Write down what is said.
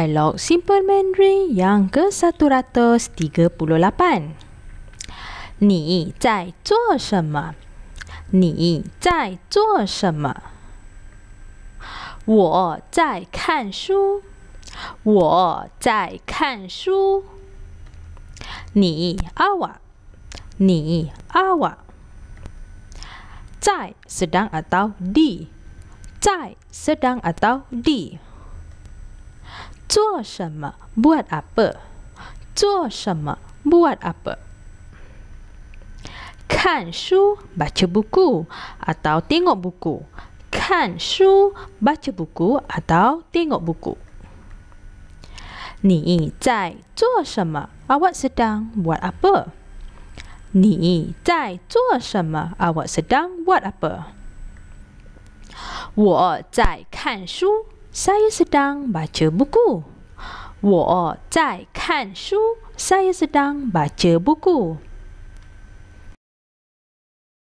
dialog Simple Mandarin yang ke-138. Ni zai zuo shenme? Ni zai zuo shenme? Wo zai kan shu. Wo zai kan shu. Ni awa. Ni awa. Zai sedang atau di? Zai sedang atau di? 做什么？buat apa？做什么？buat apa？看书，baca buku atau tengok buku。看书，baca buku atau tengok buku。你在做什么？awak sedang buat apa？你在做什么？awak sedang buat apa？我在看书。saya sedang baca buku. 我在看书. Saya sedang baca buku.